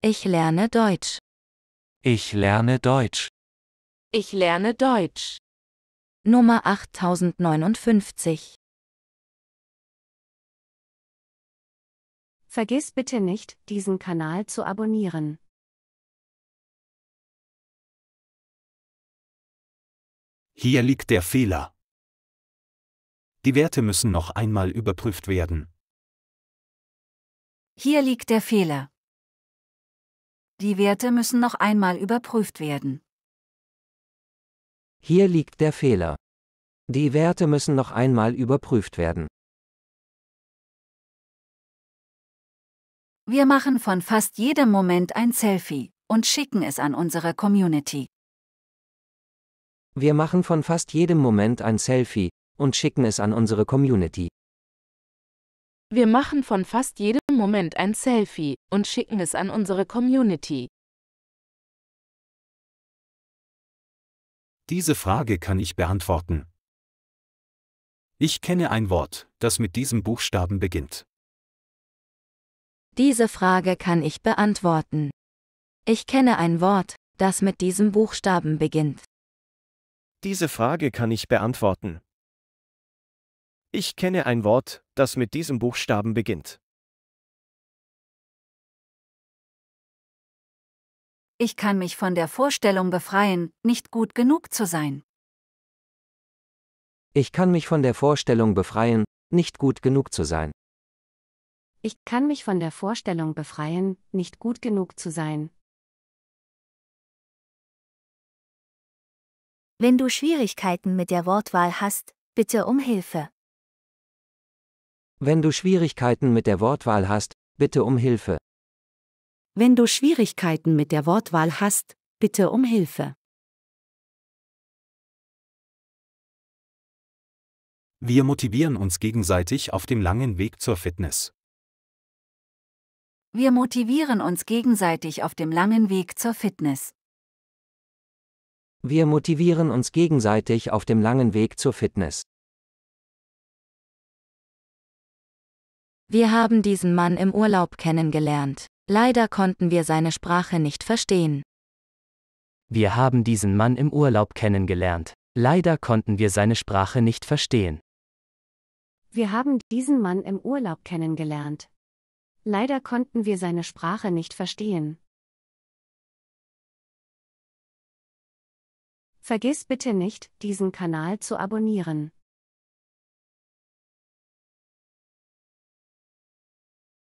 Ich lerne Deutsch. Ich lerne Deutsch. Ich lerne Deutsch. Nummer 8059. Vergiss bitte nicht, diesen Kanal zu abonnieren. Hier liegt der Fehler. Die Werte müssen noch einmal überprüft werden. Hier liegt der Fehler. Die Werte müssen noch einmal überprüft werden. Hier liegt der Fehler. Die Werte müssen noch einmal überprüft werden. Wir machen von fast jedem Moment ein Selfie und schicken es an unsere Community. Wir machen von fast jedem Moment ein Selfie und schicken es an unsere Community. Wir machen von fast jedem Moment ein Selfie und schicken es an unsere Community. Diese Frage kann ich beantworten. Ich kenne ein Wort, das mit diesem Buchstaben beginnt. Diese Frage kann ich beantworten. Ich kenne ein Wort, das mit diesem Buchstaben beginnt. Diese Frage kann ich beantworten. Ich kenne ein Wort, das mit diesem Buchstaben beginnt. Ich kann mich von der Vorstellung befreien, nicht gut genug zu sein. Ich kann mich von der Vorstellung befreien, nicht gut genug zu sein. Ich kann mich von der Vorstellung befreien, nicht gut genug zu sein. Wenn du Schwierigkeiten mit der Wortwahl hast, bitte um Hilfe. Wenn du Schwierigkeiten mit der Wortwahl hast, bitte um Hilfe. Wenn du Schwierigkeiten mit der Wortwahl hast, bitte um Hilfe. Wir motivieren uns gegenseitig auf dem langen Weg zur Fitness. Wir motivieren uns gegenseitig auf dem langen Weg zur Fitness. Wir motivieren uns gegenseitig auf dem langen Weg zur Fitness. Wir haben diesen Mann im Urlaub kennengelernt. Leider konnten wir seine Sprache nicht verstehen. Wir haben diesen Mann im Urlaub kennengelernt. Leider konnten wir seine Sprache nicht verstehen. Wir haben diesen Mann im Urlaub kennengelernt. Leider konnten wir seine Sprache nicht verstehen. Vergiss bitte nicht, diesen Kanal zu abonnieren.